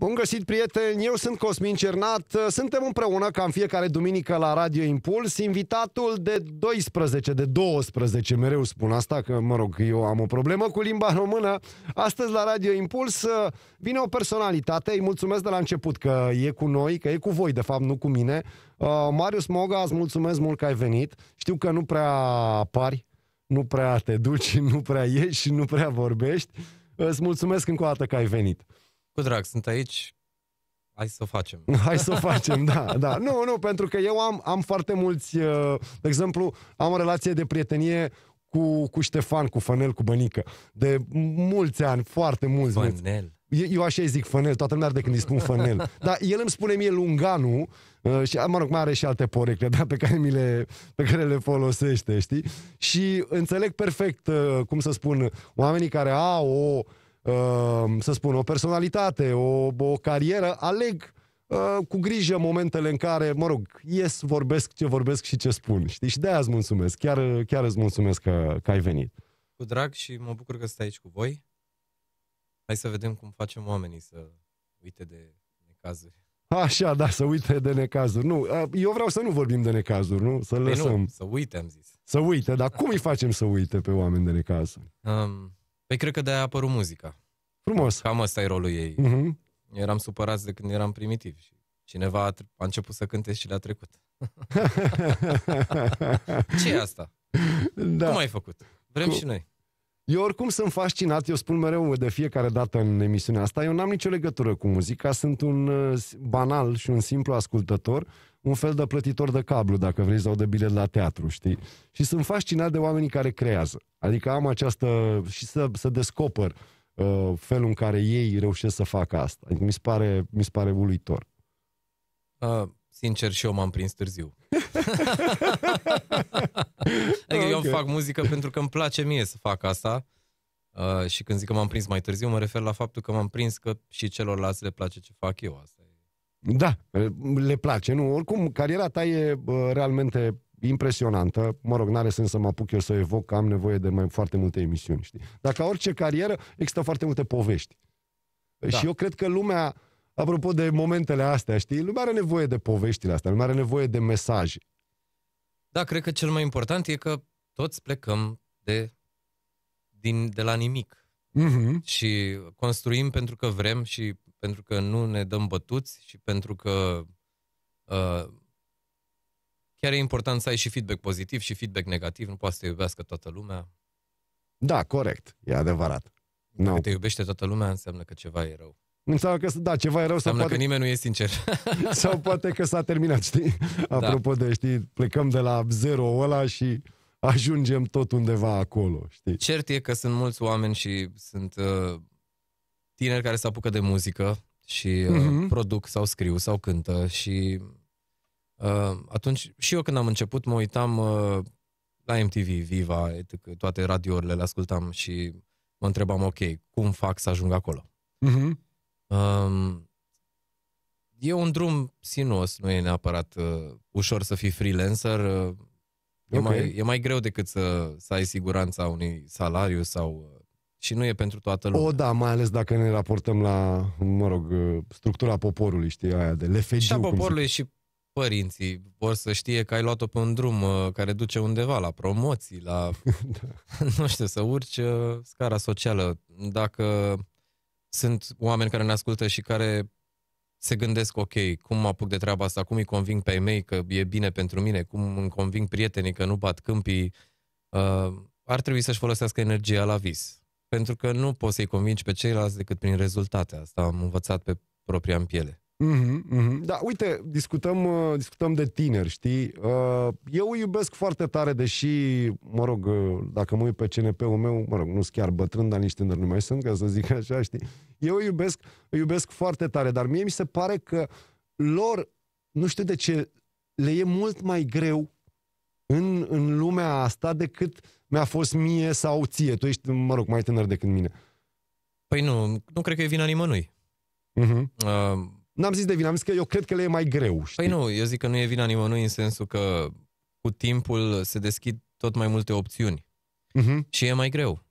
Bun găsit, prieteni! Eu sunt Cosmin Cernat. Suntem împreună, ca în fiecare duminică, la Radio Impuls. Invitatul de 12, de 12, mereu spun asta, că, mă rog, eu am o problemă cu limba română. Astăzi, la Radio Impuls, vine o personalitate. Îi mulțumesc de la început că e cu noi, că e cu voi, de fapt, nu cu mine. Uh, Marius Moga, îți mulțumesc mult că ai venit. Știu că nu prea apari, nu prea te duci, nu prea ieși, nu prea vorbești. Îți mulțumesc încă o dată că ai venit. Cu drag, sunt aici, Hai să o facem. Hai să o facem, da, da. Nu, nu, pentru că eu am, am foarte mulți, uh, de exemplu, am o relație de prietenie cu, cu Ștefan, cu Fănel, cu Bănică. De mulți ani, foarte mulți. Fănel. Mulți. Eu așa îi zic Fănel, toată lumea de când îi spun Fănel. Dar el îmi spune mie Lunganu uh, și, mă rog, mai are și alte porecle, da, pe care, mi le, pe care le folosește, știi? Și înțeleg perfect, uh, cum să spun, oamenii care au o Ehm, să spun, o personalitate, o, o carieră, aleg ehm, cu grijă momentele în care, mă rog, ies, vorbesc ce vorbesc și ce spun. Știi? Și de-aia îți mulțumesc. Chiar, chiar îți mulțumesc că, că ai venit. Cu drag și mă bucur că stai aici cu voi. Hai să vedem cum facem oamenii să uite de necazuri. Așa, da, să uite de necazuri. Nu, eu vreau să nu vorbim de necazuri, nu? Să păi lăsăm. Nu, să uite, am zis. Să uite, dar cum îi facem să uite pe oameni de necazuri? Um, Păi cred că de-aia a apărut muzica. Frumos. Cam ăsta e rolul ei. Uh-huh. Eram supărați de când eram primitiv și cineva a, a început să cânte și le-a trecut. ce e asta? Da. Cum ai făcut? Vrem Cu... și noi. Eu oricum sunt fascinat, eu spun mereu de fiecare dată în emisiunea asta, eu n-am nicio legătură cu muzica, sunt un uh, banal și un simplu ascultător un fel de plătitor de cablu, dacă vrei, sau de bilet la teatru, știi? Și sunt fascinat de oamenii care creează. Adică am această... și să, să descoper uh, felul în care ei reușesc să facă asta. Adică mi se pare, mi se pare uluitor. Uh, sincer, și eu m-am prins târziu. adică okay. eu fac muzică pentru că îmi place mie să fac asta. Uh, și când zic că m-am prins mai târziu, mă refer la faptul că m-am prins că și celorlalți le place ce fac eu asta. Da, le place, nu? Oricum, cariera ta e uh, realmente impresionantă. Mă rog, n-are sens să mă apuc eu să evoc, că am nevoie de mai foarte multe emisiuni, știi? Dar ca orice carieră, există foarte multe povești. Da. Și eu cred că lumea, apropo de momentele astea, știi? Lumea are nevoie de poveștile astea, lumea are nevoie de mesaje. Da, cred că cel mai important e că toți plecăm de, din, de la nimic. Mm-hmm. Și construim pentru că vrem și pentru că nu ne dăm bătuți și pentru că uh, chiar e important să ai și feedback pozitiv și feedback negativ, nu poate să te iubească toată lumea. Da, corect, e adevărat. Dacă no. te iubește toată lumea, înseamnă că ceva e rău. Înseamnă că, da, ceva e rău. Înseamnă poate... că nimeni nu e sincer. sau poate că s-a terminat, știi? Da. Apropo da. de, știi, plecăm de la zero ăla și ajungem tot undeva acolo, știi? Cert e că sunt mulți oameni și sunt uh, tineri care se apucă de muzică și uh, mm-hmm. produc sau scriu sau cântă și uh, atunci și eu când am început mă uitam uh, la MTV, Viva, etc., toate radiourile le ascultam și mă întrebam, ok, cum fac să ajung acolo? Mm-hmm. Uh, e un drum sinuos, nu e neapărat uh, ușor să fii freelancer. Uh, okay. e, mai, e mai greu decât să, să ai siguranța unui salariu sau uh, și nu e pentru toată lumea. O, da, mai ales dacă ne raportăm la, mă rog, structura poporului, știi, aia de lefegiu. Și a poporului și părinții vor să știe că ai luat-o pe un drum uh, care duce undeva, la promoții, la, da. nu știu, să urci uh, scara socială. Dacă sunt oameni care ne ascultă și care se gândesc, ok, cum mă apuc de treaba asta, cum îi conving pe ei mei că e bine pentru mine, cum îmi conving prietenii că nu bat câmpii, uh, ar trebui să-și folosească energia la vis pentru că nu poți să-i convingi pe ceilalți decât prin rezultate. Asta am învățat pe propria în piele. Mm-hmm, mm-hmm. Da, uite, discutăm, uh, discutăm de tineri, știi? Uh, eu îi iubesc foarte tare, deși, mă rog, uh, dacă mă uit pe CNP-ul meu, mă rog, nu sunt chiar bătrân, dar nici tânăr nu mai sunt, ca să zic așa, știi? Eu îi iubesc, îi iubesc foarte tare, dar mie mi se pare că lor, nu știu de ce, le e mult mai greu în, în lumea asta decât mi-a fost mie sau ție. Tu ești, mă rog, mai tânăr decât mine. Păi nu, nu cred că e vina nimănui. Uh-huh. Uh, N-am zis de vină, am zis că eu cred că le e mai greu. Știi? Păi nu, eu zic că nu e vina nimănui în sensul că cu timpul se deschid tot mai multe opțiuni. Uh-huh. Și e mai greu.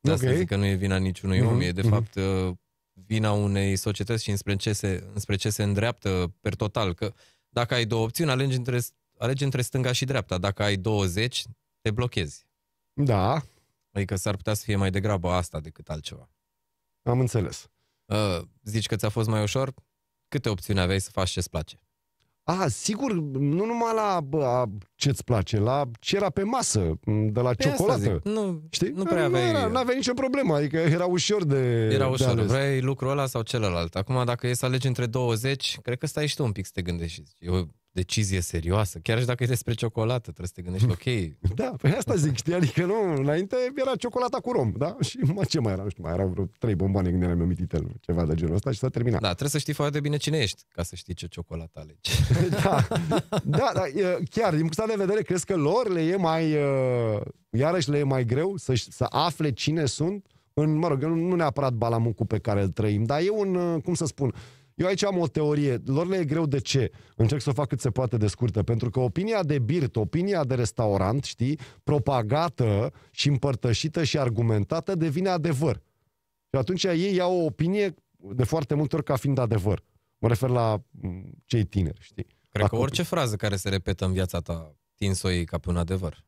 De asta okay. zic că nu e vina niciunui uh-huh. om, e de uh-huh. fapt uh, vina unei societăți și înspre ce se, înspre ce se îndreaptă per total. Că dacă ai două opțiuni, alegi între alegi între stânga și dreapta. Dacă ai 20, te blochezi. Da. Adică s-ar putea să fie mai degrabă asta decât altceva. Am înțeles. Uh, zici că ți-a fost mai ușor? Câte opțiuni aveai să faci ce-ți place? A, sigur, nu numai la bă, ce-ți place, la ce era pe masă, de la pe ciocolată. Nu, Știi? nu prea aveai... Nu aveai nicio problemă, adică era ușor de Era ușor, de vrei lucrul ăla sau celălalt. Acum, dacă e să alegi între 20, cred că stai și tu un pic să te gândești. Eu decizie serioasă, chiar și dacă e despre ciocolată, trebuie să te gândești, ok. da, pe păi asta zic, știi, adică nu, înainte era ciocolata cu rom, da? Și mă, ce mai era, nu știu, mai erau vreo trei bomboane când eram eu mititel, ceva de genul ăsta și s-a terminat. Da, trebuie să știi foarte bine cine ești, ca să știi ce ciocolată alegi. da, da, da, chiar, din punctul de vedere, crezi că lor le e mai, iarăși le e mai greu să, să afle cine sunt, în, mă rog, nu neapărat balamucul pe care îl trăim, dar e un, cum să spun, uh, eu aici am o teorie. Lor le e greu de ce? Încerc să o fac cât se poate de scurtă. Pentru că opinia de birt, opinia de restaurant, știi, propagată și împărtășită și argumentată devine adevăr. Și atunci ei iau o opinie de foarte multe ori ca fiind adevăr. Mă refer la mm, cei tineri, știi? Cred la că copii. orice frază care se repetă în viața ta, tin să o iei ca pe un adevăr.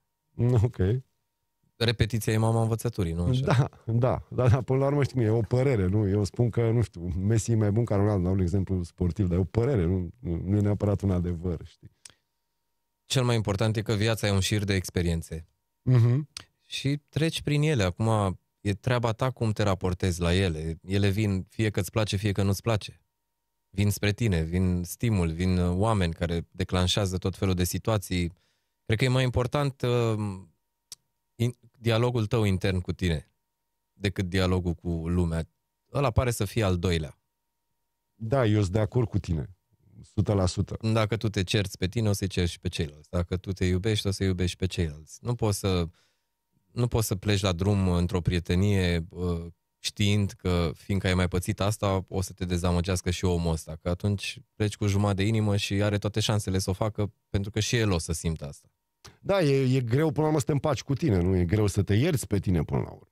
Ok. Repetiția e mama învățăturii, nu așa? Da, da, da, da, până la urmă știi, e o părere, nu? Eu spun că, nu știu, Messi e mai bun ca Ronaldo, dau un exemplu sportiv, dar e o părere, nu, nu e neapărat un adevăr, știi? Cel mai important e că viața e un șir de experiențe. Uh-huh. Și treci prin ele. Acum e treaba ta cum te raportezi la ele. Ele vin fie că ți place, fie că nu-ți place. Vin spre tine, vin stimul, vin uh, oameni care declanșează tot felul de situații. Cred că e mai important uh, in, dialogul tău intern cu tine decât dialogul cu lumea. Ăla pare să fie al doilea. Da, eu sunt de acord cu tine. 100%. Dacă tu te cerți pe tine, o să-i ceri și pe ceilalți. Dacă tu te iubești, o să iubești pe ceilalți. Nu poți să, nu poți să pleci la drum într-o prietenie știind că fiindcă ai mai pățit asta, o să te dezamăgească și omul ăsta. Că atunci pleci cu jumătate de inimă și are toate șansele să o facă pentru că și el o să simtă asta. Da, e, e greu până la urmă să te împaci cu tine, nu? E greu să te ierți pe tine până la urmă.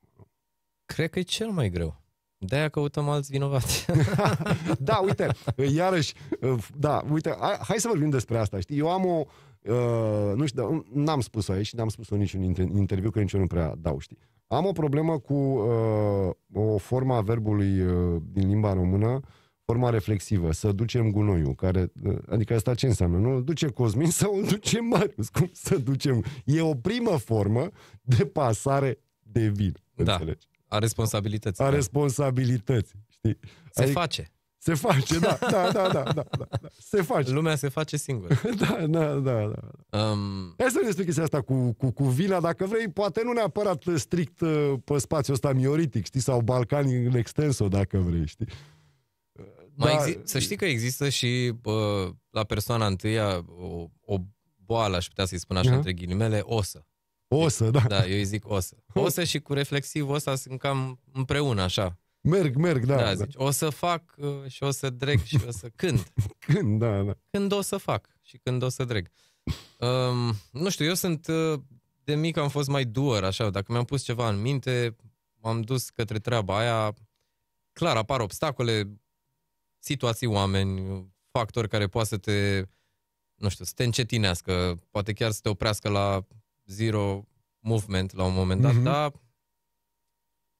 Cred că e cel mai greu. De-aia căutăm alți vinovați. da, uite, iarăși, uh, da, uite, hai, să vorbim despre asta, știi? Eu am o, uh, nu știu, mm, n-am spus-o aici, n-am spus-o niciun interviu, că nici eu nu prea dau, știi? Am o problemă cu uh, o formă a verbului uh, din limba română uh, forma reflexivă, să ducem gunoiul, care, ă, adică asta ce înseamnă? Nu îl duce Cosmin sau îl duce Marius? Cum să ducem? E o primă formă de pasare de vin. Da, înțelegi? a responsabilității. A da. responsabilității, știi? Se adică, face. Se face, da, da, da, da, da, da, se face. Lumea se face singură. da, da, da, da. Um... Hai să ne spui chestia asta cu, cu, cu vina, dacă vrei, poate nu neapărat strict ă, pe spațiul ăsta mioritic, știi, sau balcanic în extenso, dacă vrei, știi. Mai da. exi- să știi că există și uh, la persoana întâia o, o boală, aș putea să-i spun așa uh-huh. între ghilimele, osă. Osă, da. Da, eu îi zic osă. Osă și cu reflexiv osă sunt cam împreună așa. Merg, merg, da. da, da. zici, da. O să fac uh, și o să dreg și o să Când? când, da, da. Când o să fac și când o să dreg. Um, nu știu, eu sunt, uh, de mic am fost mai duer, așa, dacă mi-am pus ceva în minte, m-am dus către treaba aia, clar apar obstacole, situații, oameni, factori care poate să te, nu știu, să te încetinească, poate chiar să te oprească la zero movement la un moment dat, mm-hmm. dar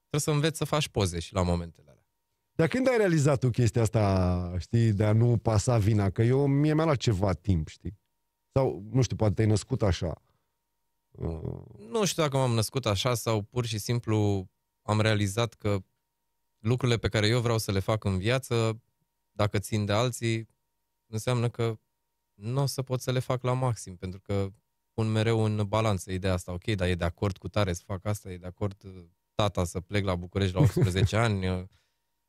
trebuie să înveți să faci poze și la momentele alea. Dar când ai realizat tu chestia asta, știi, de a nu pasa vina? Că eu, mie mi-a luat ceva timp, știi? Sau, nu știu, poate te-ai născut așa. Uh. Nu știu dacă m-am născut așa sau pur și simplu am realizat că lucrurile pe care eu vreau să le fac în viață dacă țin de alții, înseamnă că nu o să pot să le fac la maxim, pentru că pun mereu în balanță ideea asta. Ok, dar e de acord cu tare să fac asta, e de acord uh, tata să plec la București la 18 ani. Uh,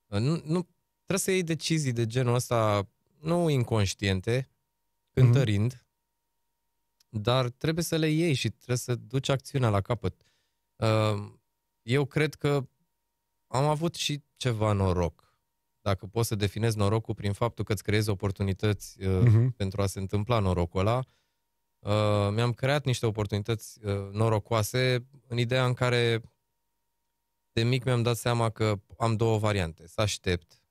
uh, nu, nu, trebuie să iei decizii de genul ăsta, nu inconștiente, cântărind, mm-hmm. dar trebuie să le iei și trebuie să duci acțiunea la capăt. Eu cred că am avut și ceva noroc dacă poți să definezi norocul prin faptul că îți creezi oportunități uh, uh-huh. pentru a se întâmpla norocul ăla, uh, mi-am creat niște oportunități uh, norocoase în ideea în care de mic mi-am dat seama că am două variante. Să aștept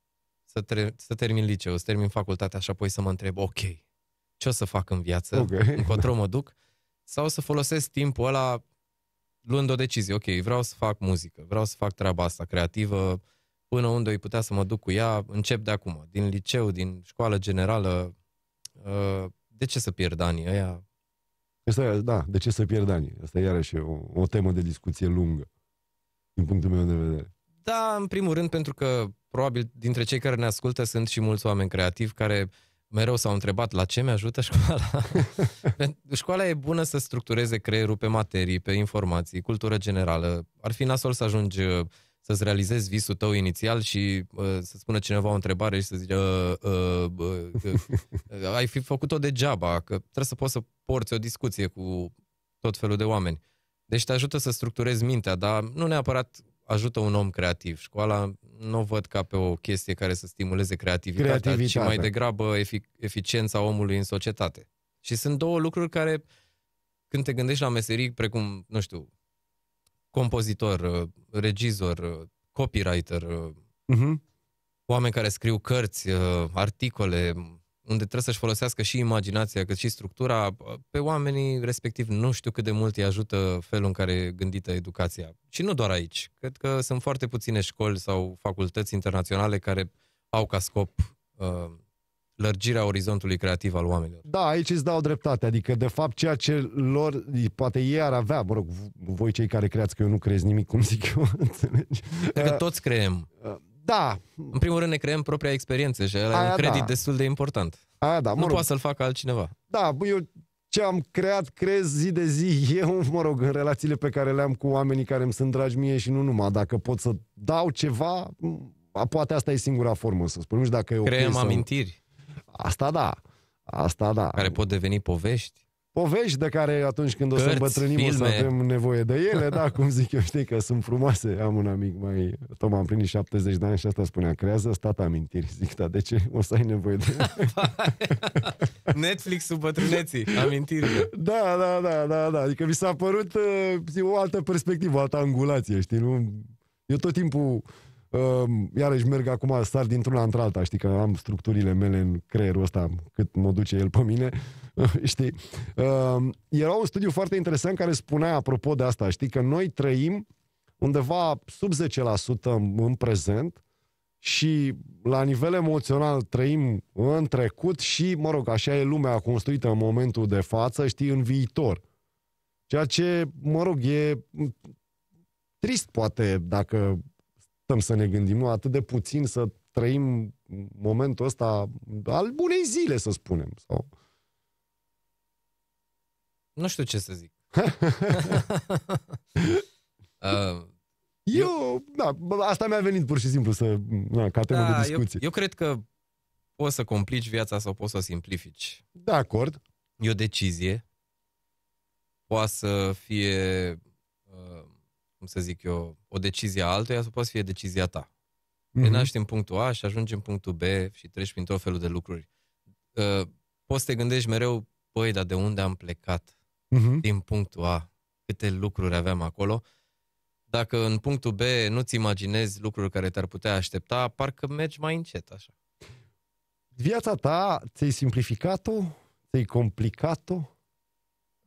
să, tre- să termin liceu, să termin facultatea și apoi să mă întreb, ok, ce o să fac în viață, okay. încotro mă duc, sau să folosesc timpul ăla luând o decizie, ok, vreau să fac muzică, vreau să fac treaba asta creativă, uh, până unde îi putea să mă duc cu ea, încep de acum, din liceu, din școală generală. Uh, de ce să pierd anii ăia? Asta, da, de ce să pierd ani? Asta iarăși o, o temă de discuție lungă, din punctul meu de vedere. Da, în primul rând pentru că probabil dintre cei care ne ascultă sunt și mulți oameni creativi care mereu s-au întrebat la ce mi-ajută școala. școala e bună să structureze creierul pe materii, pe informații, cultură generală. Ar fi nasol să ajungi uh, să-ți realizezi visul tău inițial și uh, să spună cineva o întrebare și să zice uh, uh, uh, uh, ai fi făcut-o degeaba, că trebuie să poți să porți o discuție cu tot felul de oameni. Deci te ajută să structurezi mintea, dar nu neapărat ajută un om creativ. Școala nu o văd ca pe o chestie care să stimuleze creativitatea, creativitatea. ci mai degrabă efic- eficiența omului în societate. Și sunt două lucruri care, când te gândești la meserii precum, nu știu, compozitor, uh, regizor, uh, copywriter, uh-huh. oameni care scriu cărți, uh, articole, unde trebuie să-și folosească și imaginația, cât și structura, pe oamenii respectiv nu știu cât de mult îi ajută felul în care e gândită educația. Și nu doar aici. Cred că sunt foarte puține școli sau facultăți internaționale care au ca scop uh, lărgirea orizontului creativ al oamenilor. Da, aici îți dau dreptate, adică de fapt ceea ce lor, poate ei ar avea, mă rog, voi cei care creați că eu nu creez nimic, cum zic eu, înțelegi? Cred că uh, toți creăm. Uh, da. În primul rând ne creăm propria experiență și ăla e un credit da. destul de important. Aia da, mă nu rog. poate să-l facă altcineva. Da, eu ce am creat, crez zi de zi, eu, mă rog, în relațiile pe care le am cu oamenii care îmi sunt dragi mie și nu numai. Dacă pot să dau ceva, poate asta e singura formă, să spunem. Și dacă e Creăm okay amintiri. Asta da. Asta da. Care pot deveni povești? povești de care atunci când Cărți, o să îmbătrânim filme. o să avem nevoie de ele, da, cum zic eu, știi că sunt frumoase. Am un amic mai, tot am primit 70 de ani și asta spunea, creează stat amintiri. Zic, da, de ce? O să ai nevoie de netflix sub bătrâneții, amintiri. Da, da, da, da, da, adică mi s-a părut uh, o altă perspectivă, o altă angulație, știi, nu? Eu tot timpul Ehm, iarăși merg acum, sar dintr-una într-alta, știi că am structurile mele în creierul ăsta, cât mă duce el pe mine, știi? Ehm, era un studiu foarte interesant care spunea, apropo de asta, știi, că noi trăim undeva sub 10% în prezent și la nivel emoțional trăim în trecut și, mă rog, așa e lumea construită în momentul de față, știi, în viitor. Ceea ce, mă rog, e trist poate dacă stăm să ne gândim, nu atât de puțin să trăim momentul ăsta al bunei zile, să spunem. Sau... Nu știu ce să zic. Uh, eu, eu, da, asta mi-a venit pur și simplu să, na, ca temă da, de discuție. Eu, eu cred că poți să complici viața sau poți să o simplifici. De acord. E o decizie. Poate să fie cum să zic eu, o decizie a altuia sau poate să fie decizia ta. Mm-hmm. Te naști în punctul A și ajungi în punctul B și treci prin tot felul de lucruri. Uh, poți să te gândești mereu, păi, dar de unde am plecat? Mm-hmm. Din punctul A, câte lucruri aveam acolo. Dacă în punctul B nu-ți imaginezi lucruri care te-ar putea aștepta, parcă mergi mai încet așa. Viața ta, ți-ai simplificat-o? Ți-ai complicat-o?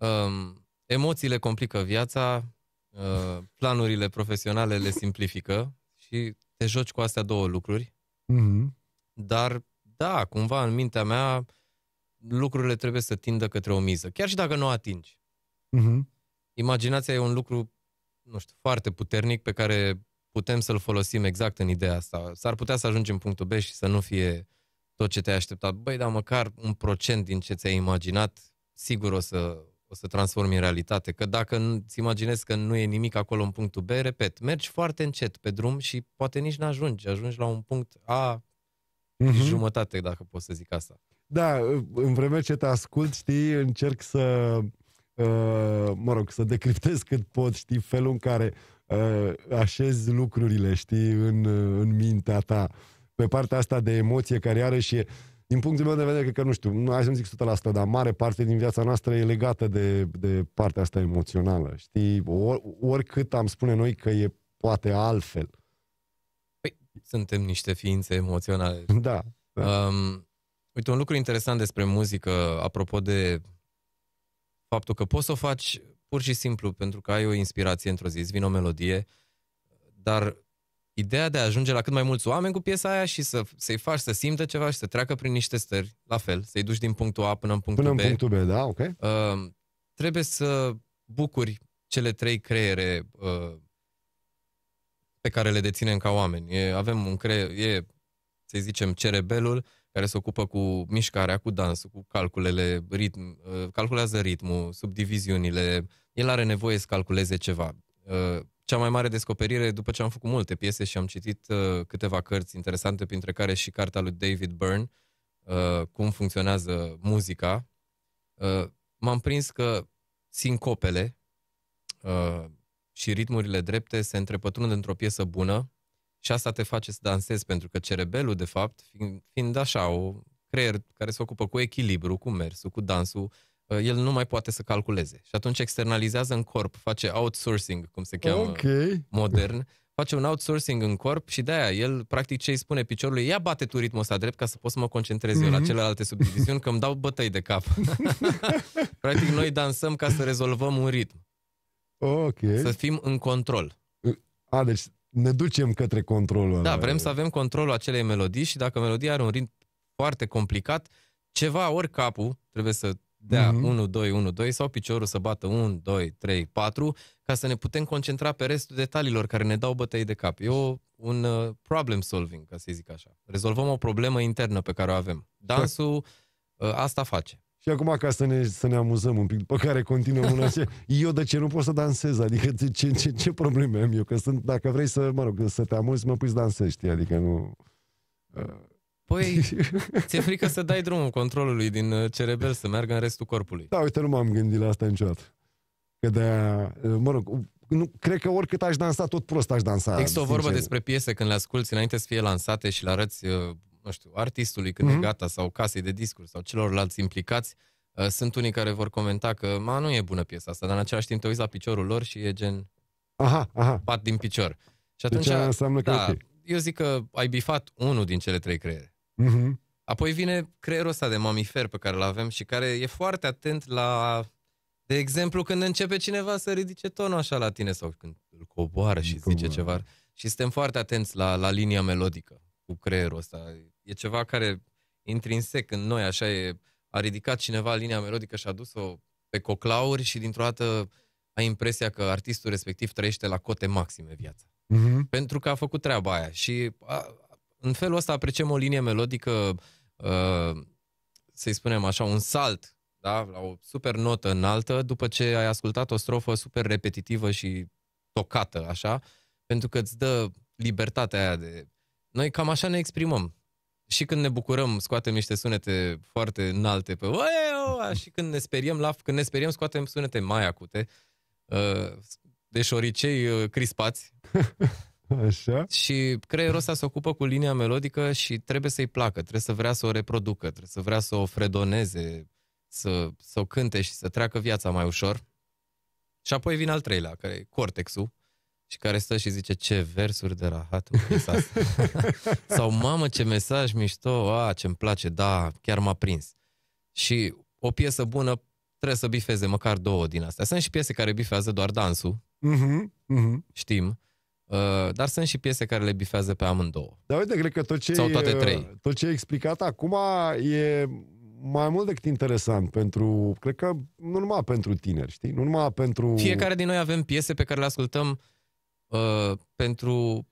Um, emoțiile complică viața, Uh, planurile profesionale le simplifică și te joci cu astea două lucruri. Mm-hmm. Dar, da, cumva în mintea mea lucrurile trebuie să tindă către o miză, chiar și dacă nu o atingi. Mm-hmm. Imaginația e un lucru, nu știu, foarte puternic pe care putem să-l folosim exact în ideea asta. S-ar putea să ajungem în punctul B și să nu fie tot ce te-ai așteptat. Băi, dar măcar un procent din ce ți-ai imaginat, sigur o să, o să transformi în realitate. Că dacă îți imaginezi că nu e nimic acolo în punctul B, repet, mergi foarte încet pe drum și poate nici n-ajungi. Ajungi la un punct A mm-hmm. și mhm. jumătate, dacă pot să zic asta. Da, în vreme ce te ascult, știi, încerc să, uh, mă rog, să decriptez cât pot, știi, felul în care uh, așezi lucrurile, știi, în, în mintea ta. Pe partea asta de emoție care are și din punctul meu de vedere, cred că, nu știu, nu, hai să-mi zic 100%, dar mare parte din viața noastră e legată de, de partea asta emoțională, știi? Or, oricât am spune noi că e poate altfel. Păi, suntem niște ființe emoționale. Da. da. Um, uite, un lucru interesant despre muzică, apropo de faptul că poți să o faci pur și simplu pentru că ai o inspirație într-o zi, îți vine o melodie, dar ideea de a ajunge la cât mai mulți oameni cu piesa aia și să, să-i faci să simtă ceva și să treacă prin niște stări, la fel, să-i duci din punctul A până în punctul până B. Până în punctul B, da, ok. Uh, trebuie să bucuri cele trei creiere uh, pe care le deținem ca oameni. E, avem un creier, e, să zicem, cerebelul, care se ocupă cu mișcarea, cu dansul, cu calculele, ritm, uh, calculează ritmul, subdiviziunile. El are nevoie să calculeze ceva. Uh, cea mai mare descoperire după ce am făcut multe piese și am citit uh, câteva cărți interesante, printre care și cartea lui David Byrne, uh, Cum funcționează muzica, uh, m-am prins că sincopele uh, și ritmurile drepte se întrepătrund într-o piesă bună și asta te face să dansezi, pentru că cerebelul, de fapt, fiind, fiind așa, o creier care se ocupă cu echilibru, cu mersul, cu dansul, uh, Uh, el nu mai poate să calculeze. Și atunci externalizează în corp, face outsourcing, cum se cheamă okay. modern, face un outsourcing în corp și de-aia el, practic, ce îi spune piciorului, ia bate tu ritmul ăsta drept ca să pot să mă concentrez mm-hmm. eu la mhm. celelalte subdiviziuni, că îmi dau bătăi de cap. practic, noi dansăm ca să rezolvăm un ritm. Okay. Să fim în control. A, deci ne ducem către controlul Da, vrem să avem controlul acelei melodii și dacă melodia are un ritm foarte complicat, ceva ori capul trebuie să dea mm-hmm. 1-2, 1-2 sau piciorul să bată 1, 2, 3, 4 ca să ne putem concentra pe restul detaliilor care ne dau bătăi de cap. E o, un uh, problem solving, ca să zic așa. Rezolvăm o problemă internă pe care o avem. Dansul uh, asta face. Și acum, ca să ne, să ne amuzăm un pic, după care continuăm una ce, eu de ce nu pot să dansez? Adică ce, ce, ce, ce probleme am eu? Că sunt, dacă vrei să, mă rog, să te amuzi, mă pui să dansești, Adică nu... Uh, Păi, ți-e frică să dai drumul controlului din uh, cerebel să meargă în restul corpului. Da, uite, nu m-am gândit la asta niciodată. Că de uh, mă rog, uh, nu, cred că oricât aș dansa, tot prost aș dansa. Există o vorbă sincer. despre piese când le asculti înainte să fie lansate și le arăți, nu știu, artistului când mm-hmm. e mhm. gata sau casei de discuri sau celorlalți implicați. Sunt unii care vor comenta că, ma, nu e bună piesa asta, dar în același timp te uiți la piciorul lor și e gen aha, aha. pat din picior. Și deci atunci, deci, înseamnă că da, okay. eu zic că ai bifat unul din cele trei creiere. Uh-huh. Apoi vine creierul ăsta de mamifer pe care îl avem și care e foarte atent la, de exemplu, când începe cineva să ridice tonul așa la tine sau când îl coboară și zice ceva. Și suntem foarte atenți la, la linia melodică cu creierul ăsta. E ceva care intrinsec în noi, așa e, a ridicat cineva linia melodică și a dus-o pe coclauri și dintr-o dată ai impresia că artistul respectiv trăiește la cote maxime viața. Mm-hmm. Pentru că a făcut treaba aia și a, în felul ăsta apreciem o linie melodică, uh, să-i spunem așa, un salt da? la o super notă înaltă după ce ai ascultat o strofă super repetitivă și tocată, așa, pentru că îți dă libertatea aia de... Noi cam așa ne exprimăm. Și când ne bucurăm, scoatem niște sunete foarte înalte pe și când ne speriem, la, când ne speriem, scoatem sunete mai acute, uh, de deci, șoricei uh, crispați. Așa. Și creierul ăsta se ocupă cu linia melodică și trebuie să-i placă, trebuie să vrea să o reproducă, trebuie să vrea să o fredoneze, să, să o cânte și să treacă viața mai ușor. Și apoi vine al treilea, care e cortexul, și care stă și zice ce versuri de rahat Sau mamă ce mesaj mișto, a ce-mi place, da, chiar m-a prins. Și o piesă bună trebuie să bifeze măcar două din astea. Sunt și piese care bifează doar dansul, uh-huh, uh-huh. știm, Uh, dar sunt și piese care le bifează pe amândouă. Da, uite, cred că tot ce, Sau toate trei. Uh, tot ce ai explicat acum e mai mult decât interesant pentru, cred că nu numai pentru tineri, știi? Nu numai pentru... Fiecare din noi avem piese pe care le ascultăm uh, pentru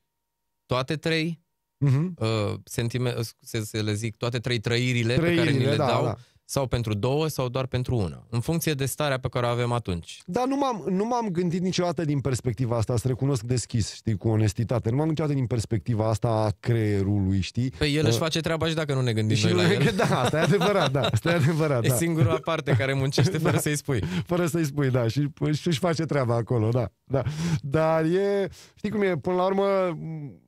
toate trei, uh-huh. uh, sentime, să le zic, toate trei trăirile, trăirile pe care ni le da, dau. Da sau pentru două sau doar pentru una, în funcție de starea pe care o avem atunci. Dar nu m-am, nu m-am gândit niciodată din perspectiva asta, să recunosc deschis, știi, cu onestitate. Nu m-am gândit niciodată din perspectiva asta a creierului, știi? Păi el uh, își face treaba și dacă nu ne gândim noi la el. Că, da, asta e adevărat, da, asta e adevărat. E da. singura parte care muncește da. fără da, să-i spui. Fără să-i spui, da, și își face treaba acolo, da da. Dar e, știi cum e, până la urmă,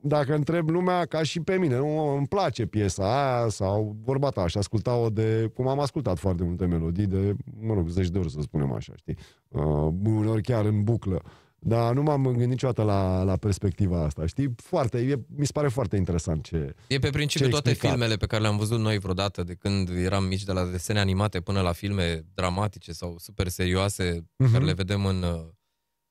dacă întreb lumea, ca și pe mine, nu, îmi place piesa aia sau vorba ta, aș asculta-o de, cum am ascultat foarte multe melodii, de, mă rog, zeci de ori, să spunem așa, știi, uh, uneori chiar în buclă. Dar nu m-am gândit niciodată la, la perspectiva asta, știi? Foarte, e, mi se pare foarte interesant ce E pe principiu toate explicat. filmele pe care le-am văzut noi vreodată, de când eram mici, de la desene animate până la filme dramatice sau super serioase, uh-huh. care mhm. le vedem în uh,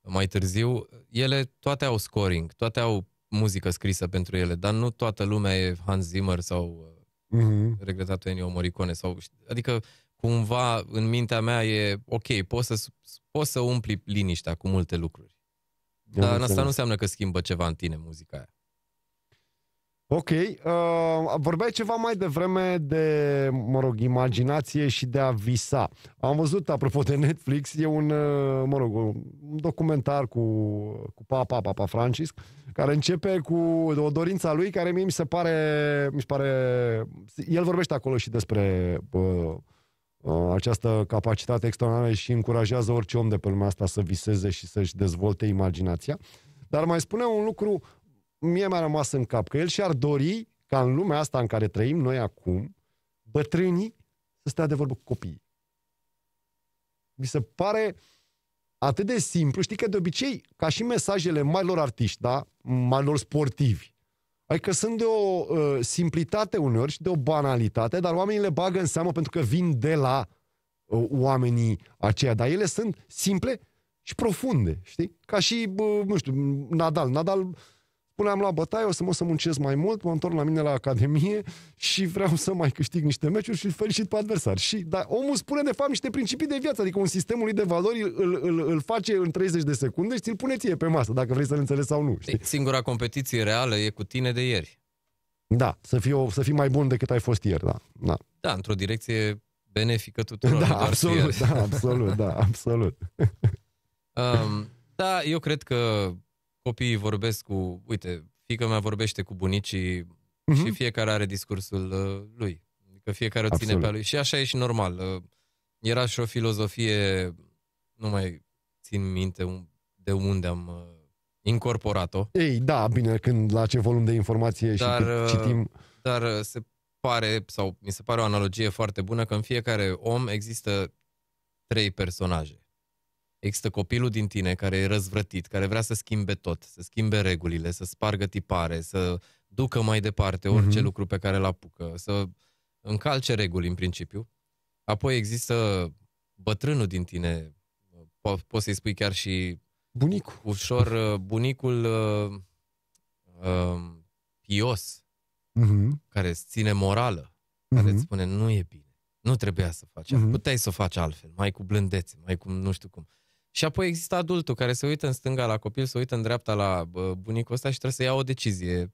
mai târziu, ele toate au scoring, toate au muzică scrisă pentru ele, dar nu toată lumea e Hans Zimmer sau mm-hmm. Uh, regretatul Ennio Morricone. Sau, adică, cumva, în mintea mea e, ok, poți să, poți să umpli liniștea cu multe lucruri. Dar asta nu înseamnă că schimbă ceva în tine muzica aia. Ok, uh, vorbeai ceva mai devreme de, mă rog, imaginație și de a visa. Am văzut, apropo de Netflix, e un, uh, mă rog, un documentar cu, cu Papa, Papa Francis, care începe cu o dorință a lui care mie mi se pare, mi se pare, el vorbește acolo și despre uh, uh, această capacitate extraordinară și încurajează orice om de pe lumea asta să viseze și să-și dezvolte imaginația. Dar mai spune un lucru mie mi-a rămas în cap că el și-ar dori ca în lumea asta în care trăim noi acum, bătrânii să stea de vorbă cu copiii. Mi se pare atât de simplu, știi că de obicei, ca și mesajele marilor artiști, da? marilor sportivi, adică sunt de o uh, simplitate uneori și de o banalitate, dar oamenii le bagă în seamă pentru că vin de la uh, oamenii aceia, dar ele sunt simple și profunde, știi? Ca și, uh, nu știu, Nadal. Nadal uh, Până am luat bătaie, o să mă o să muncesc mai mult, mă întorc la mine la academie și vreau să mai câștig niște meciuri și felicit pe adversar. Și dar omul spune de fapt niște principii de viață, adică un sistemul lui de valori îl, îl, îl face în 30 de secunde și ți-l pune ție pe masă, dacă vrei să-l înțelegi sau nu. Știi? Singura competiție reală e cu tine de ieri. Da, să fii, o, să fii mai bun decât ai fost ieri, da. Da, da într-o direcție benefică tuturor. Da, absolut, da, absolut, da, absolut. Um, da, eu cred că copiii vorbesc cu, uite, fiica mea vorbește cu bunicii uh-huh. și fiecare are discursul uh, lui. Adică fiecare o ține pe lui. Și așa e și normal. Uh, era și o filozofie, nu mai țin minte de unde am uh, incorporat-o. Ei, da, bine, când la ce volum de informație și dar, citim. Dar se pare, sau mi se pare o analogie foarte bună, că în fiecare om există trei personaje. Există copilul din tine care e răzvrătit, care vrea să schimbe tot, să schimbe regulile, să spargă tipare, să ducă mai departe orice mm-hmm. lucru pe care îl apucă, să încalce reguli în principiu. Apoi există bătrânul din tine, po- poți să-i spui chiar și bunicul. Ușor uh, bunicul uh, uh, pios, mm-hmm. care îți ține morală, care mm-hmm. îți spune nu e bine, nu trebuia să faci, mm-hmm. puteai să o faci altfel, mai cu blândețe, mai cu nu știu cum. Și apoi există adultul care se uită în stânga la copil, se uită în dreapta la bunicul ăsta și trebuie să ia o decizie.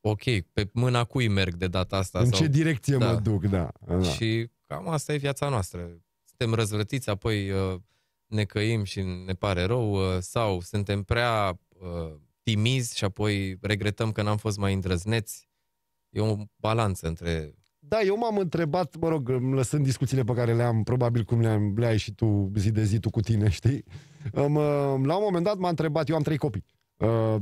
Ok, pe mâna cui merg de data asta? În sau... ce direcție da. mă duc, da. da. Și cam asta e viața noastră. Suntem răzvrătiți, apoi uh, ne căim și ne pare rău uh, sau suntem prea uh, timizi și apoi regretăm că n-am fost mai îndrăzneți. E o balanță între da, eu m-am întrebat, mă rog, lăsând discuțiile pe care le-am, probabil cum le-am, le-ai și tu zi de zi, tu cu tine, știi? Um, la un moment dat m-a întrebat, eu am trei copii.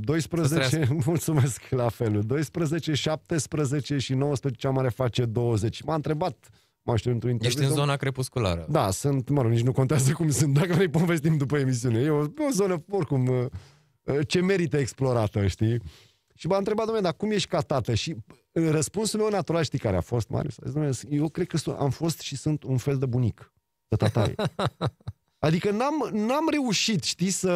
12, ă, mulțumesc la fel, 12, 17 și 19, cea mare face 20. M-a întrebat, m-a știut într-un interviu. Ești în zona crepusculară. Da, sunt, mă rog, nici nu contează cum sunt, dacă vrei povestim după emisiune. E o, o zonă, oricum, ă, ce merită explorată, știi? Și m-a întrebat, domnule, dar cum ești ca tată? Și răspunsul meu natural, știi care a fost, Marius? zis, eu cred că am fost și sunt un fel de bunic, de tataie. Adică n-am, n-am reușit, știi, să,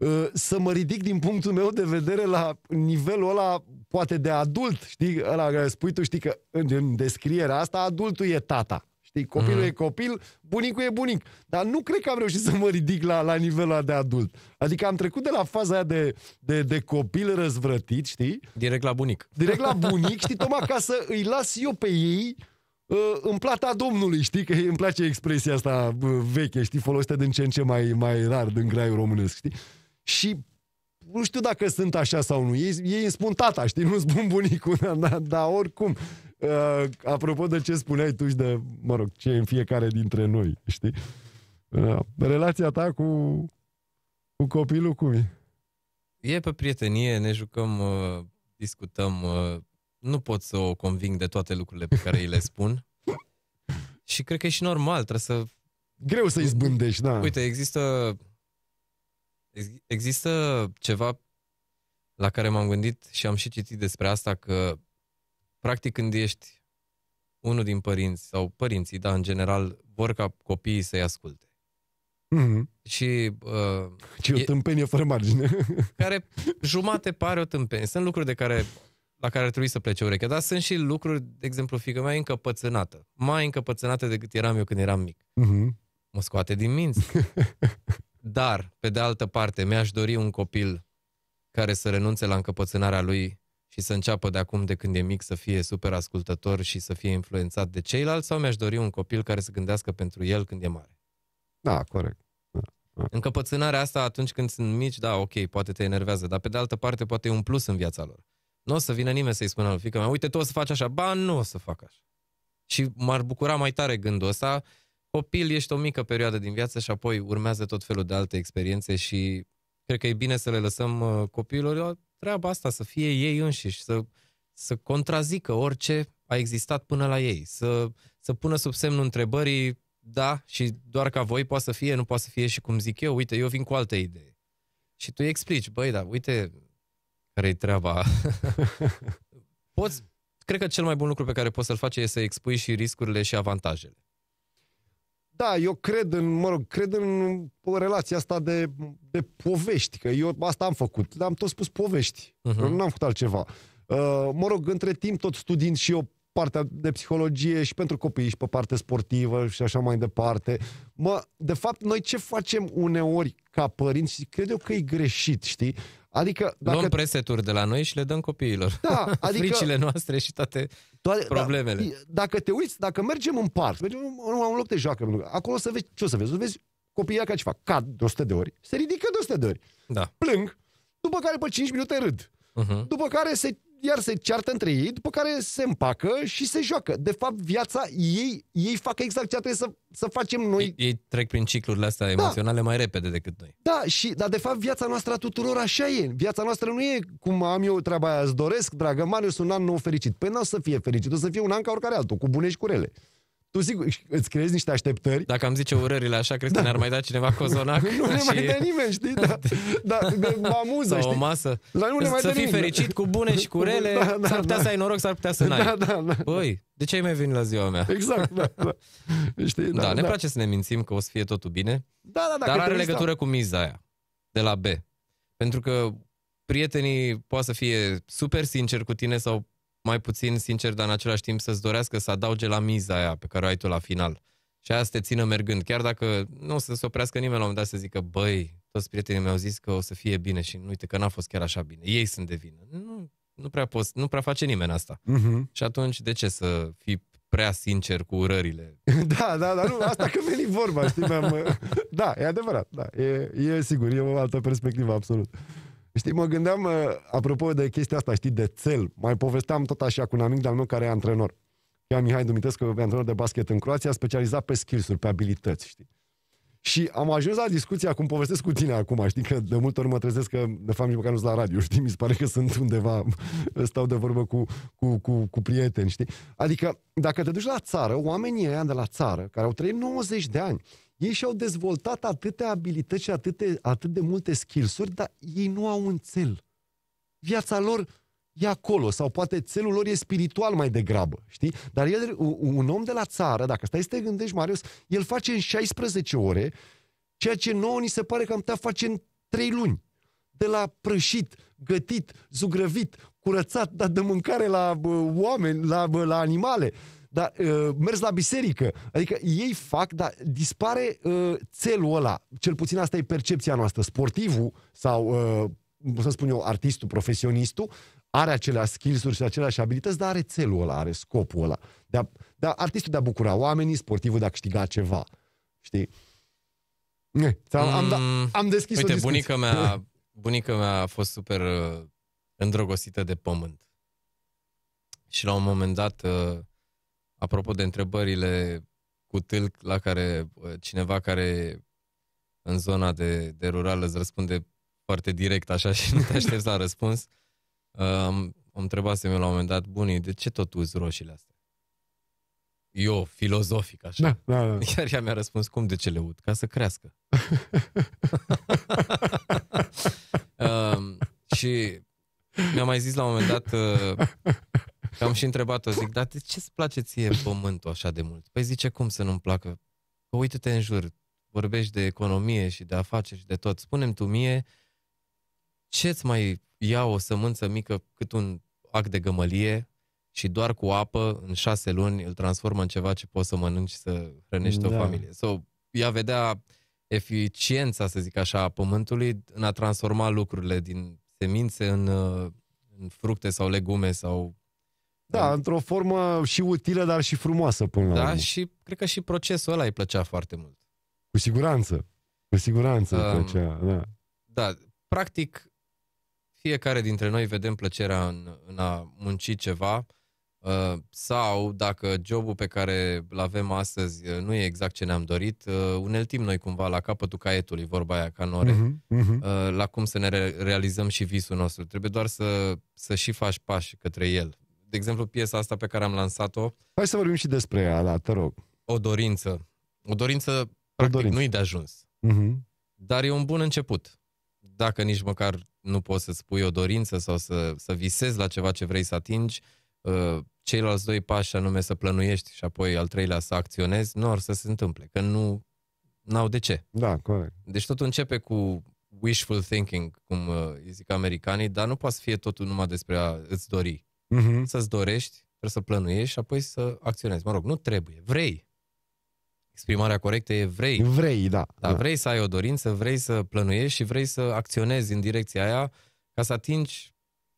ă, să mă ridic din punctul meu de vedere la nivelul ăla, poate de adult, știi, ăla care spui tu, știi că în descrierea asta adultul e tata. Știi, copilul mm. e copil, bunicul e bunic. Dar nu cred că am reușit să mă ridic la, la nivelul ăla de adult. Adică am trecut de la faza aia de, de, de copil răzvrătit, știi? Direct la bunic. Direct la bunic, știi, tocmai ca să îi las eu pe ei uh, în plata Domnului, știi? Că îmi place expresia asta uh, veche, știi? Folosită din ce în ce mai, mai rar din graiul românesc, știi? Și nu știu dacă sunt așa sau nu. Ei, ei îmi spun tata, știi? Nu spun bunicul, dar da, oricum. Uh, apropo de ce spuneai tu și de, mă rog, ce e în fiecare dintre noi, știi? Uh, relația ta cu, cu copilul cum e? E pe prietenie, ne jucăm, uh, discutăm, uh, nu pot să o conving de toate lucrurile pe care îi le spun. și cred că e și normal, trebuie să... Greu să-i zbândești, da. Uite, există... Există ceva la care m-am gândit și am și citit despre asta că practic când ești unul din părinți sau părinții, da, în general, vor ca copiii să-i asculte. Mm-hmm. Și... Uh, Ce deci e o tâmpenie fără margine. care jumate pare o tâmpenie. Sunt lucruri de care, la care ar trebui să plece urechea, dar sunt și lucruri, de exemplu, fică mea încăpățânată. Mai încăpățânată decât eram eu când eram mic. Mm-hmm. Mă scoate din minți. dar, pe de altă parte, mi-aș dori un copil care să renunțe la încăpățânarea lui și să înceapă de acum de când e mic să fie super ascultător și să fie influențat de ceilalți sau mi-aș dori un copil care să gândească pentru el când e mare? Da, corect. Da, da. Încăpățânarea asta atunci când sunt mici, da, ok, poate te enervează, dar pe de altă parte poate e un plus în viața lor. Nu o să vină nimeni să-i spună lui fică mea, uite, tu o să faci așa, ba, nu o să fac așa. Și m-ar bucura mai tare gândul ăsta, copil ești o mică perioadă din viață și apoi urmează tot felul de alte experiențe și cred că e bine să le lăsăm uh, copiilor treaba asta, să fie ei înșiși, să, să contrazică orice a existat până la ei, să, să pună sub semnul întrebării, da, și doar ca voi poate să fie, nu poate să fie și cum zic eu, uite, eu vin cu altă idee. Și tu îi explici, băi, da, uite, care-i treaba. Poți, cred că cel mai bun lucru pe care poți să-l faci e să expui și riscurile și avantajele. Da, eu cred în, mă rog, cred în relația asta de, de povești, că eu asta am făcut, am tot spus povești, uh-huh. Mhm. nu am făcut altceva. Uh, mă rog, între timp tot studiind și eu partea de psihologie și pentru copii și pe partea sportivă și așa mai departe. Mă, de fapt, noi ce facem uneori ca părinți, cred eu că e greșit, știi? Adică, dacă... Luăm preseturi de la noi și le dăm copiilor. Da, adică... Fricile noastre și toate toate, da, problemele. Da, dacă te uiți, dacă mergem în parc, mergem la un loc de joacă, acolo să vezi, ce o să vezi? O să vezi copiii ca ce fac? Cad de 100 de ori, se ridică de 100 de ori, da. plâng, după care pe 5 minute râd. Uh-huh. După care se iar se ceartă între ei, după care se împacă și se joacă. De fapt, viața ei, ei fac exact ce trebuie să, să facem noi. Ei, ei trec prin ciclurile astea da. emoționale mai repede decât noi. Da, și, dar de fapt viața noastră a tuturor așa e. Viața noastră nu e cum am eu treaba aia, îți doresc, dragă Marius, un an nou fericit. Păi nu o să fie fericit, o să fie un an ca oricare altul, cu bune și cu rele tu sigur îți creezi niște așteptări. Dacă am zice urările așa, crezi da. că ne-ar mai da cineva cozonac. nu ne mai dă nimeni, știi? Da, da, da mă amuză, Sau știi? o masă. Dar nu ne mai să fii nimeni. fericit cu bune și cu rele, da, da, s-ar putea da. să ai noroc, s-ar putea să n-ai. Da, da, da. Băi, de ce ai mai venit la ziua mea? Exact, da, da. Știi, da, da, ne da. place să ne mințim că o să fie totul bine, da, da, da, dar are legătură da. cu miza aia, de la B. Pentru că prietenii poate să fie super sinceri cu tine sau mai puțin sincer, dar în același timp să-ți dorească să adauge la miza aia pe care o ai tu la final. Și aia să te țină mergând, chiar dacă nu o să se oprească nimeni la un moment dat să zică, băi, toți prietenii mi-au zis că o să fie bine și uite că n-a fost chiar așa bine. Ei sunt de vină. Nu, nu prea, poți, nu prea face nimeni asta. Uh-huh. Și atunci de ce să fii prea sincer cu urările? da, da, da, nu, asta că veni vorba, știi, am da, e adevărat, da, e, e sigur, e o altă perspectivă, absolut. Știi, mă gândeam, apropo de chestia asta, știi, de cel. Mai povesteam tot așa cu un amic de-al meu care e antrenor. Ea Mihai Dumitescu, antrenor de basket în Croația, specializat pe skills pe abilități, știi. Și am ajuns la discuția, cum povestesc cu tine acum, știi că de multe ori mă trezesc că, de fapt, nici măcar nu sunt la radio, știi, mi se pare că sunt undeva, stau de vorbă cu, cu, cu, cu prieteni, știi? Adică, dacă te duci la țară, oamenii ăia de la țară, care au trăit 90 de ani, ei și-au dezvoltat atâtea abilități și atâte, atât de multe skills-uri, dar ei nu au un cel. Viața lor e acolo sau poate țelul lor e spiritual mai degrabă, știi? Dar el, un om de la țară, dacă stai să te gândești, Marius, el face în 16 ore ceea ce nouă ni se pare că am putea face în 3 luni. De la prășit, gătit, zugrăvit, curățat, dat de mâncare la bă, oameni, la, bă, la animale, dar uh, mers la biserică. Adică ei fac, dar dispare uh, țelul ăla. Cel puțin asta e percepția noastră. Sportivul sau, uh, să spun eu, artistul, profesionistul, are acelea skills-uri și aceleași abilități, dar are țelul ăla, are scopul ăla. a, de artistul de a bucura oamenii, sportivul de a câștiga ceva. Știi? Am, am, da- mm, am deschis Uite, o bunica mea, bunica mea a fost super uh, îndrăgostită de pământ. Și la un moment dat, uh, apropo de întrebările cu tâlc la care uh, cineva care în zona de, de rurală îți răspunde foarte direct așa și nu te aștepți la răspuns, uh, am întrebat la un moment dat, bunii, de ce tot uzi roșiile astea? Eu, filozofic, așa. Da, da, da. Iar ea mi-a răspuns, cum de ce le ud? Ca să crească. um, și mi-a mai zis la un moment dat, uh, am și întrebat-o, zic, dar de ce îți place ție pământul așa de mult? Păi zice, cum să nu-mi placă? Că uite-te în jur, vorbești de economie și de afaceri și de tot. Spune-mi tu mie ce-ți mai ia o sămânță mică cât un ac de gămălie și doar cu apă, în șase luni, îl transformă în ceva ce poți să mănânci și să hrănești da. o familie. So, ea vedea eficiența, să zic așa, a pământului în a transforma lucrurile din semințe în, uh, în fructe sau legume sau... Da, da, într-o formă și utilă, dar și frumoasă până la Da, urmă. și cred că și procesul ăla îi plăcea foarte mult. Cu siguranță. Cu siguranță um, plăcea, da. Da, practic fiecare dintre noi vedem plăcerea în, în a munci ceva uh, sau dacă jobul pe care îl avem astăzi uh, nu e exact ce ne-am dorit, uh, uneltim noi cumva la capătul caietului, vorba aia, ca nore, uh-huh, uh-huh. la cum să ne realizăm și visul nostru. Trebuie doar să, să și faci pași către el. De exemplu, piesa asta pe care am lansat-o... Hai să vorbim și despre ea, da, te rog. O dorință. O dorință, practic, o dorință. nu-i de ajuns. Uh-huh. Dar e un bun început dacă nici măcar nu poți să spui o dorință sau să, să visezi la ceva ce vrei să atingi, uh, ceilalți doi pași, anume să plănuiești și apoi al treilea să acționezi, nu ar să se întâmple, că nu au de ce. Da, corect. Deci totul începe cu wishful thinking, cum uh, îi zic americanii, dar nu poate să fie totul numai despre a îți dori. Mm-hmm. Să-ți dorești, trebuie să plănuiești și apoi să acționezi. Mă rog, nu trebuie, vrei exprimarea corectă e vrei. Vrei, da, Dar Da, vrei să ai o dorință, vrei să plănuiești și vrei să acționezi în direcția aia ca să atingi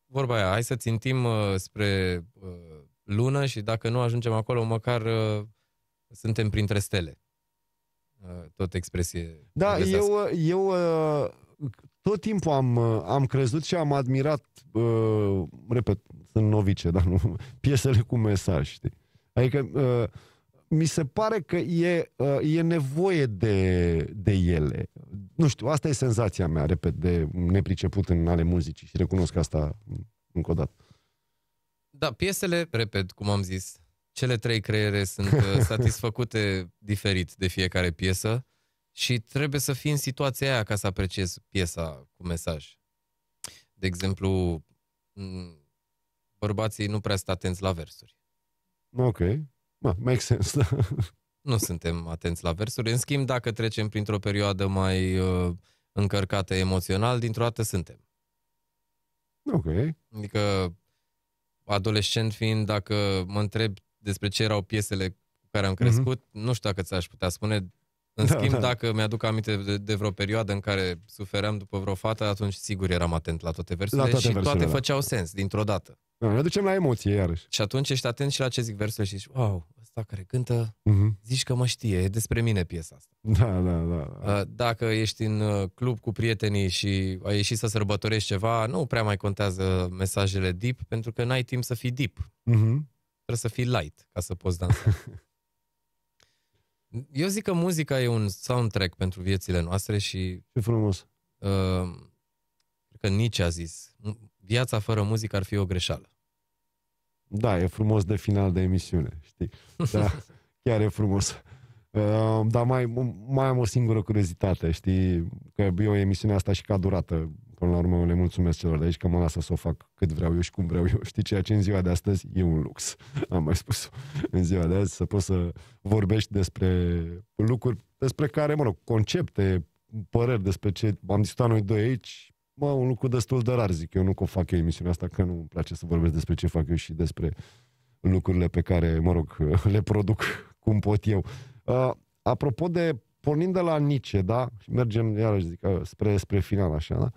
vorba aia, hai să țintim uh, spre uh, lună și dacă nu ajungem acolo, măcar uh, suntem printre stele. Uh, tot expresie. Da, eu, eu uh, tot timpul am, uh, am crezut și am admirat, uh, repet, sunt novice, dar nu, piesele cu mesaj, știi? Adică uh, mi se pare că e, uh, e nevoie de, de ele. Nu știu, asta e senzația mea, repet, de nepriceput în ale muzicii și recunosc asta încă o dată. Da, piesele, repet, cum am zis, cele trei creiere sunt uh, satisfăcute diferit de fiecare piesă și trebuie să fii în situația aia ca să apreciezi piesa cu mesaj. De exemplu, bărbații nu prea sunt atenți la versuri. Ok. Ma, make sense, da. Nu suntem atenți la versuri. În schimb, dacă trecem printr-o perioadă mai uh, încărcată emoțional, dintr-o dată suntem. Ok. Adică, adolescent fiind, dacă mă întreb despre ce erau piesele cu care am mhm. crescut, mm-hmm. nu știu dacă ți-aș putea spune în da, schimb, da. dacă mi-aduc aminte de, de vreo perioadă în care sufeream după vreo fată, atunci sigur eram atent la toate versurile la toate și versurile, toate da. făceau sens dintr-o dată. Da, ne ducem la emoție iarăși. Și atunci ești atent și la ce zic versurile și zici, wow, ăsta care cântă, uh-huh. zici că mă știe, e despre mine piesa asta. Da, da, da. da. Dacă ești în uh, club cu prietenii și ai ieșit să sărbătorești ceva, nu prea mai contează mesajele deep, pentru că n-ai timp să fii deep. Uh-huh. Trebuie să fii light ca să poți dansa. Eu zic că muzica e un soundtrack pentru viețile noastre și... Ce frumos! Uh, că nici a zis, viața fără muzică ar fi o greșeală. Da, e frumos de final de emisiune, știi? Da, chiar e frumos. Uh, dar mai, mai am o singură curiozitate, știi? Că o emisiunea asta și ca durată uh, până la urmă le mulțumesc celor de aici că mă lasă să o fac cât vreau eu și cum vreau eu. Știi, ceea ce în ziua de astăzi e un lux. Am mai spus În ziua de azi să poți să vorbești despre lucruri despre care, mă rog, concepte, păreri despre ce am discutat noi doi aici, mă, un lucru destul de rar, zic. Eu nu că fac eu emisiunea asta, că nu îmi place să vorbesc despre ce fac eu și despre lucrurile pe care, mă rog, le produc cum pot eu. Uh, apropo de pornind de la Nice, da? Și mergem, iarăși zic, spre, spre final, așa, da?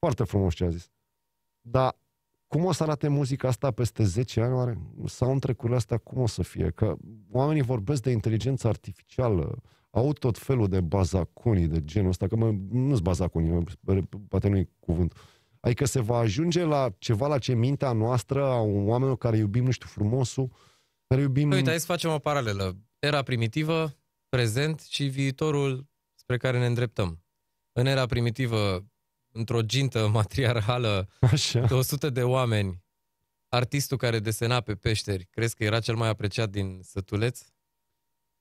Foarte frumos ce a zis. Dar cum o să arate muzica asta peste 10 ani? Oare? Sau între astea cum o să fie? Că oamenii vorbesc de inteligență artificială, au tot felul de bazaconii de genul ăsta, că mă, nu-s bazaconii, poate nu-i cuvânt. Adică se va ajunge la ceva la ce mintea noastră, a oamenilor care iubim, nu știu, frumosul, care iubim... Uite, hai să facem o paralelă. Era primitivă, prezent și viitorul spre care ne îndreptăm. În era primitivă într-o gintă matriarhală Așa. de 100 de oameni, artistul care desena pe peșteri, crezi că era cel mai apreciat din Sătuleț?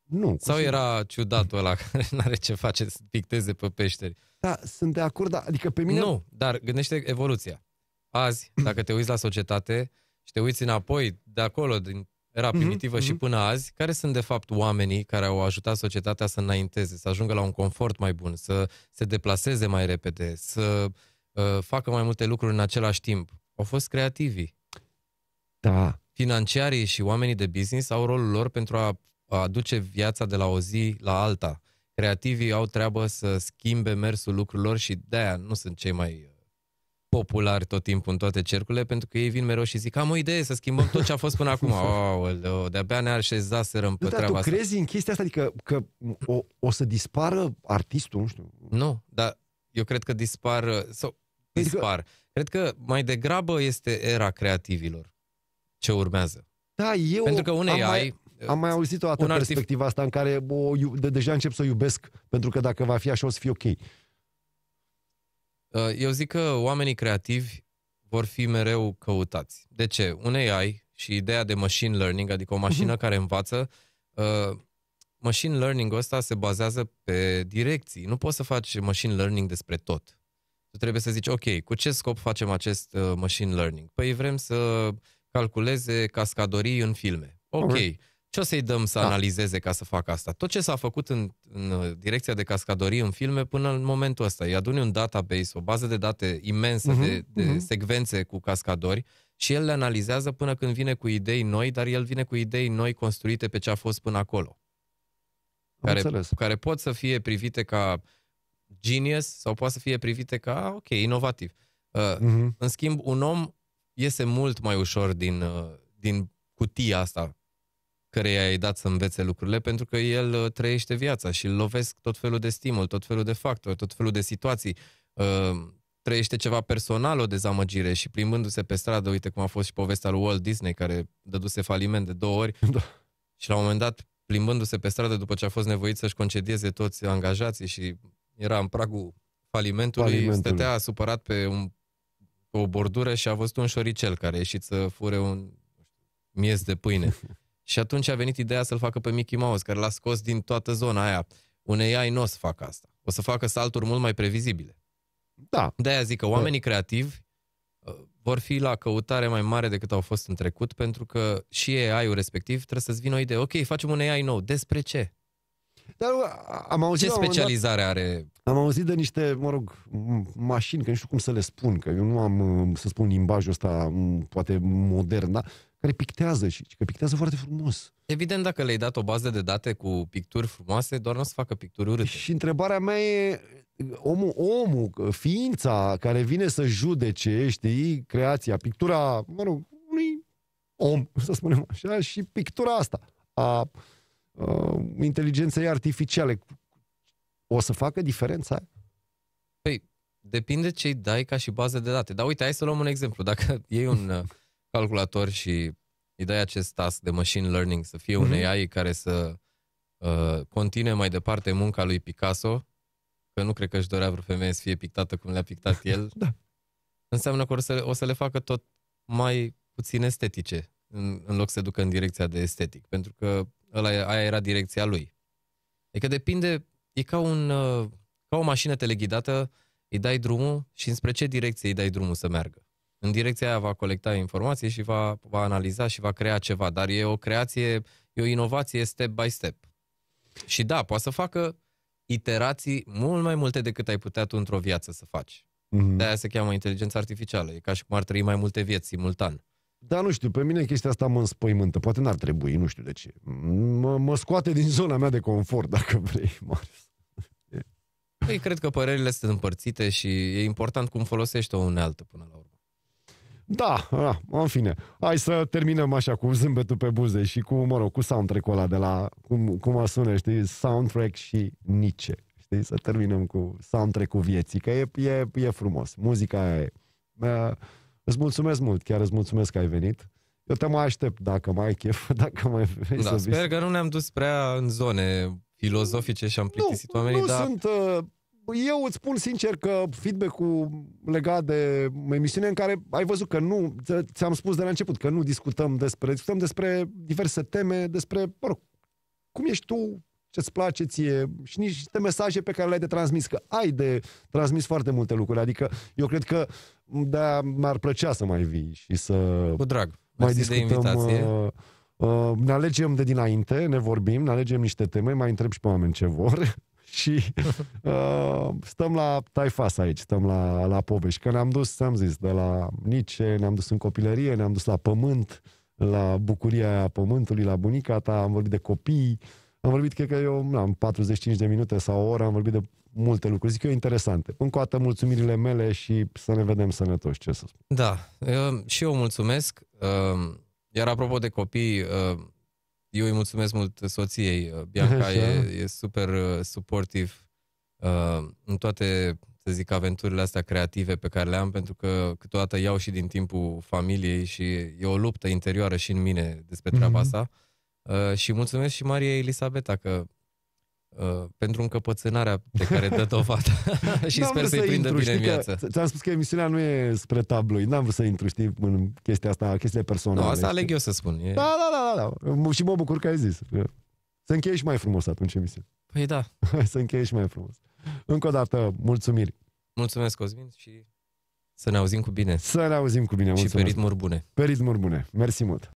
Nu. Sau simt. era ciudatul ăla care nu are ce face să picteze pe peșteri? Da, sunt de acord, dar, adică pe mine... Nu, dar gândește evoluția. Azi, dacă te uiți la societate și te uiți înapoi de acolo, din era mhm, primitivă mm-hmm. și mhm. până azi, care sunt de fapt oamenii care au ajutat societatea să înainteze, să ajungă la un confort mai bun, să se deplaseze mai repede, să uh, facă mai multe lucruri în același timp? Au fost creativii. Da. Financiarii și oamenii de business au rolul lor pentru a aduce viața de la o zi la alta. Creativii au treabă să schimbe mersul lucrurilor și de-aia nu sunt cei mai populari tot timpul în toate cercurile, pentru că ei vin mereu și zic, am o idee să schimbăm tot ce a fost până acum. oh, de-abia ne așezaseră să pe da, treaba tu asta. crezi în chestia asta? Adică că o, o să dispară artistul, nu știu. Nu, dar eu cred că dispar, sau adică... dispar. Cred că mai degrabă este era creativilor ce urmează. Da, eu pentru că unei am ai... Mai... Am mai auzit o dată perspectiva asta în care o, de, deja încep să o iubesc, pentru că dacă va fi așa o să fie ok. Uh, eu zic că oamenii creativi vor fi mereu căutați. De ce? Un AI și ideea de machine learning, adică o mhm. mașină uh-huh. care învață, uh, machine learning ăsta se bazează pe direcții. Nu poți să faci machine learning despre tot. Tu trebuie să zici, ok, cu ce scop facem acest uh, machine learning? Păi vrem să calculeze cascadorii în filme. Ok, ce o să-i dăm să da. analizeze ca să facă asta? Tot ce s-a făcut în, în uh, direcția de cascadorii în filme până în momentul ăsta. Îi aduni un database, o bază de date imensă uh-huh, de, de uh-huh. secvențe cu cascadori și el le analizează până când vine cu idei noi, dar el vine cu idei noi construite pe ce a fost până acolo. care, care pot să fie privite ca genius sau poate să fie privite ca, ah, ok, inovativ. Uh, uh-huh. În schimb, un om iese mult mai ușor din, uh, din cutia asta care i-ai dat să învețe lucrurile, pentru că el uh, trăiește viața și îl lovesc tot felul de stimul, tot felul de factori, tot felul de situații. Uh, trăiește ceva personal, o dezamăgire și plimbându-se pe stradă, uite cum a fost și povestea lui Walt Disney, care dăduse faliment de două ori da. și la un moment dat, plimbându-se pe stradă după ce a fost nevoit să-și concedieze toți angajații și era în pragul falimentului, falimentului. stătea supărat pe un, pe o bordură și a văzut un șoricel care a ieșit să fure un miez de pâine. Și atunci a venit ideea să-l facă pe Mickey Mouse, care l-a scos din toată zona aia. Un AI nu o să facă asta. O să facă salturi mult mai previzibile. Da. De-aia zic că da. oamenii creativi uh, vor fi la căutare mai mare decât au fost în trecut, pentru că și AI-ul respectiv trebuie să-ți vină o idee. Ok, facem un AI nou. Despre ce? Dar uh, am auzit Ce specializare dat, are? Am auzit de niște, mă rog, mașini, că nu știu cum să le spun, că eu nu am, uh, să spun, limbajul ăsta, poate modern, da? care pictează și că pictează foarte frumos. Evident, dacă le-ai dat o bază de date cu picturi frumoase, doar nu o să facă picturi urâte. Și întrebarea mea e, omul, omul, ființa care vine să judece, știi, creația, pictura, mă rog, unui om, să spunem așa, și pictura asta a, a inteligenței artificiale, o să facă diferența? Păi, depinde ce-i dai ca și bază de date. Dar uite, hai să luăm un exemplu. Dacă iei un calculator și îi dai acest task de machine learning să fie mm-hmm. un mhm. AI care să uh, continue mai departe munca lui Picasso, că nu cred că își dorea vreo femeie să fie pictată cum le-a pictat el, da. înseamnă că o să, o să le facă tot mai puțin estetice, în, în loc să ducă în direcția de estetic, pentru că ăla, aia era direcția lui. Adică depinde, e ca, un, uh, ca o mașină teleghidată, îi dai drumul și înspre ce direcție îi dai drumul să meargă. În direcția aia va colecta informații și va, va analiza și va crea ceva, dar e o creație, e o inovație step by step. Și da, poate să facă iterații mult mai multe decât ai putea tu într-o viață să faci. Mm-hmm. De-aia se cheamă inteligența artificială. E ca și cum ar trăi mai multe vieți simultan. Da, nu știu, pe mine chestia asta mă înspăimântă. Poate n-ar trebui, nu știu de ce. Mă, mă scoate din zona mea de confort, dacă vrei, Marius. Păi, cred că părerile sunt împărțite și e important cum folosești o unealtă până la urmă. Da, da, în fine. Hai să terminăm așa cu zâmbetul pe buze și cu, mă rog, cu soundtrack-ul ăla de la, cum, cum sună, știi, soundtrack și Nice. Știi, să terminăm cu soundtrack-ul vieții, că e, e, e frumos. Muzica e. Uh, îți mulțumesc mult, chiar îți mulțumesc că ai venit. Eu te mai aștept dacă mai ai chef, dacă mai vrei da, să Sper vii. că nu ne-am dus prea în zone filozofice și am plictisit nu, oamenii, nu dar... sunt... Uh, eu îți spun sincer că feedback-ul legat de emisiune în care ai văzut că nu, ți-am spus de la început, că nu discutăm despre, discutăm despre diverse teme, despre, mă rog, cum ești tu, ce-ți place ție și niște mesaje pe care le-ai de transmis, că ai de transmis foarte multe lucruri. Adică eu cred că da, mi-ar plăcea să mai vii și să Cu drag. mai discutăm. De invitație. Uh, uh, ne alegem de dinainte, ne vorbim, ne alegem niște teme, mai întreb și pe oameni ce vor și uh, stăm la Taifas aici, stăm la, la Povești, că ne-am dus, am zis, de la Nice, ne-am dus în copilărie, ne-am dus la pământ, la bucuria aia pământului, la bunica ta, am vorbit de copii, am vorbit, cred că eu, am 45 de minute sau o oră, am vorbit de multe lucruri, zic eu, interesante. Încă o dată, mulțumirile mele și să ne vedem sănătoși, ce să spun. Da, eu, și eu mulțumesc. Uh, iar apropo de copii, uh, eu îi mulțumesc mult soției. Uh, Bianca e, e super uh, suportiv uh, în toate, să zic, aventurile astea creative pe care le am, pentru că câteodată iau și din timpul familiei și e o luptă interioară și în mine despre treaba mm-hmm. asta. Uh, și mulțumesc și Maria Elisabeta că Uh, pentru încăpățânarea de care dă dovadă și n-am sper să-i să prindă intru, bine în viață. ți-am spus că emisiunea nu e spre tabloid, n-am vrut să intru, știi, în chestia asta, chestia personală. Nu, asta știi? aleg eu să spun. E... Da, da, da, da, da. Și mă bucur că ai zis. Să încheie și mai frumos atunci emisiunea. Păi da. să încheie și mai frumos. Încă o dată, mulțumiri. Mulțumesc, Cosmin, și să ne auzim cu bine. Să ne auzim cu bine, mulțumesc. Și pe ritmuri bune. Pe ritmuri bune. Mersi mult.